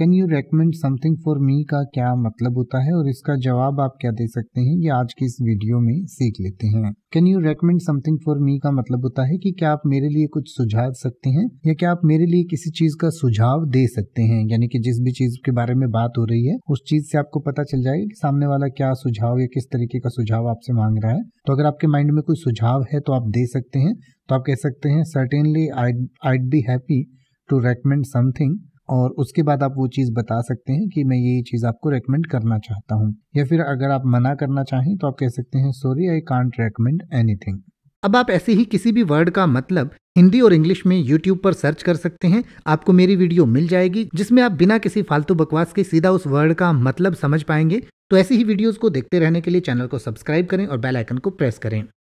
can you recommend something for me का क्या मतलब होता है और इसका जवाब आप क्या दे सकते हैं ये आज की इस वीडियो में सीख लेते हैं can you recommend something for me का मतलब होता है कि क्या आप मेरे लिए कुछ सुझाव सकते हैं या क्या आप मेरे लिए किसी चीज का सुझाव दे सकते हैं यानी कि जिस भी चीज के बारे में बात हो रही है उस चीज से आपको पता चल जाएगा कि सामने वाला क्या सुझाव या किस तरीके का सुझाव आपसे मांग रहा है तो अगर आपके माइंड में कोई सुझाव है तो आप दे सकते हैं तो आप कह सकते हैं certainly I'd be happy to recommend something और उसके बाद आप वो चीज़ बता सकते हैं कि मैं ये चीज़ आपको रेकमेंड करना चाहता हूँ या फिर अगर आप मना करना चाहें तो आप कह सकते हैं sorry I can't recommend any अब आप ऐसे ही किसी भी वर्ड का मतलब हिंदी और इंग्लिश में YouTube पर सर्च कर सकते हैं आपको मेरी वीडियो मिल जाएगी जिसमें आप बिना किसी फालतू बकवास के सीधा उस वर्ड का मतलब समझ पाएंगे तो ऐसी ही वीडियोस को देखते रहने के लिए चैनल को सब्सक्राइब करें और बेल आइकन को प्रेस करें